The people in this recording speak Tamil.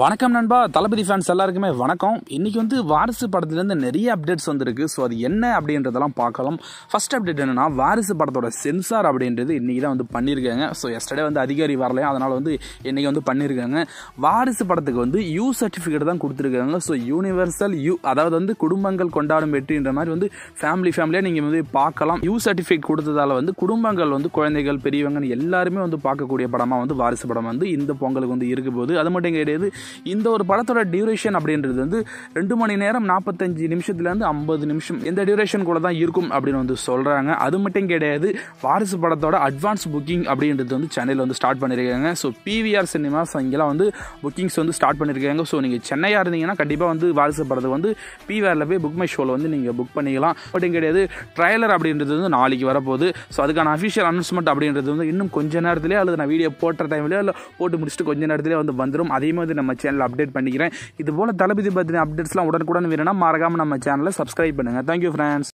வணக்கம் நண்பா தளபதி ஃபேன்ஸ் எல்லாருக்குமே வணக்கம் இன்றைக்கி வந்து வாரிசு படத்துலேருந்து நிறைய அப்டேட்ஸ் வந்திருக்கு ஸோ அது என்ன அப்படின்றதெல்லாம் பார்க்கலாம் ஃபஸ்ட் அப்டேட் என்னென்னா வாரிசு படத்தோட சென்சார் அப்படின்றது இன்றைக்கி தான் வந்து பண்ணியிருக்காங்க ஸோ எஸ்டர்டே வந்து அதிகாரி வரலையா அதனால் வந்து இன்றைக்கி வந்து பண்ணியிருக்காங்க வாரிசு படத்துக்கு வந்து யூ சர்டிஃபிகேட் தான் கொடுத்துருக்காங்க ஸோ யூனிவர்சல் யூ அதாவது வந்து குடும்பங்கள் கொண்டாடும் வெற்றின்ற மாதிரி வந்து ஃபேமிலி ஃபேமிலியாக நீங்கள் வந்து பார்க்கலாம் யூ சர்டிஃபிகேட் கொடுத்ததால் வந்து குடும்பங்கள் வந்து குழந்தைகள் பெரியவங்கன்னு எல்லாருமே வந்து பார்க்கக்கூடிய படமாக வந்து வாரிசு படம் வந்து இந்த பொங்கலுக்கு வந்து இருக்கும் போது அது மட்டும் கிடையாது இந்த ஒரு படத்தோட டியூரேஷன் அப்படின்றது வந்து ரெண்டு மணி நேரம் நாற்பத்தஞ்சு நிமிஷத்துலேருந்து ஐம்பது நிமிஷம் இந்த டியூரேஷன் கூட தான் இருக்கும் அப்படின்னு வந்து சொல்கிறாங்க அது மட்டும் கிடையாது வாரிசு படத்தோட அட்வான்ஸ் புக்கிங் அப்படின்றது வந்து சென்னையில் வந்து ஸ்டார்ட் பண்ணியிருக்காங்க ஸோ பிவிஆர் சினிமாஸ் இங்கெல்லாம் வந்து புக்கிங்ஸ் வந்து ஸ்டார்ட் பண்ணியிருக்காங்க ஸோ நீங்கள் சென்னையாக இருந்தீங்கன்னா கண்டிப்பாக வந்து வாரிசு படத்தை வந்து பிவிஆரில் போய் புக் மை ஷோவில் வந்து நீங்கள் புக் பண்ணிக்கலாம் பட் கிடையாது ட்ரைலர் அப்படின்றது வந்து நாளைக்கு வரப்போகுது ஸோ அதுக்கான அஃபிஷியல் அனௌன்ஸ்மெண்ட் அப்படின்றது வந்து இன்னும் கொஞ்ச நேரத்துலேயே அல்லது நான் வீடியோ போடுற டைம்லேயோ இல்லை போட்டு முடிச்சுட்டு கொஞ்ச நேரத்திலே வந்து வந்துடும் அதே மாதிரி நம்ம சேனலில் அப்டேட் பண்ணிக்கிறேன் போல தளபதி பத்திரி அப்டேட்ஸ்லாம் உடனுக்குடன் வேணும்னா மறக்காமல் நம்ம சேனலை சப்ஸ்கிரைப் பண்ணுங்கள் தேங்க்யூ ஃப்ரெண்ட்ஸ்